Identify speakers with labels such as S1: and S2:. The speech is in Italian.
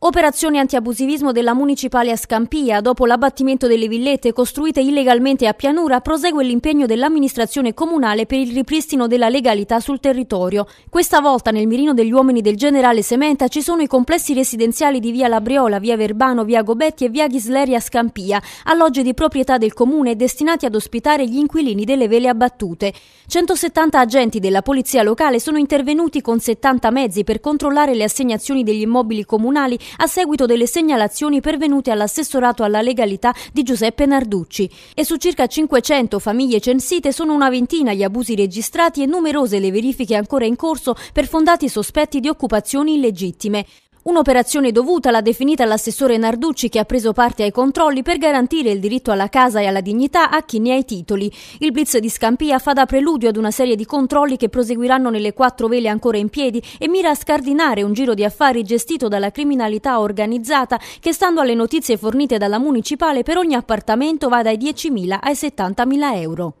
S1: Operazione antiabusivismo della Municipale a Scampia. Dopo l'abbattimento delle villette costruite illegalmente a Pianura, prosegue l'impegno dell'amministrazione comunale per il ripristino della legalità sul territorio. Questa volta nel mirino degli uomini del generale Sementa ci sono i complessi residenziali di via Labriola, via Verbano, via Gobetti e via Ghisleria Scampia, alloggi di proprietà del comune destinati ad ospitare gli inquilini delle vele abbattute. 170 agenti della polizia locale sono intervenuti con 70 mezzi per controllare le assegnazioni degli immobili comunali a seguito delle segnalazioni pervenute all'assessorato alla legalità di Giuseppe Narducci. E su circa 500 famiglie censite sono una ventina gli abusi registrati e numerose le verifiche ancora in corso per fondati sospetti di occupazioni illegittime. Un'operazione dovuta l'ha definita l'assessore Narducci che ha preso parte ai controlli per garantire il diritto alla casa e alla dignità a chi ne ha i titoli. Il blitz di Scampia fa da preludio ad una serie di controlli che proseguiranno nelle quattro vele ancora in piedi e mira a scardinare un giro di affari gestito dalla criminalità organizzata che stando alle notizie fornite dalla municipale per ogni appartamento va dai 10.000 ai 70.000 euro.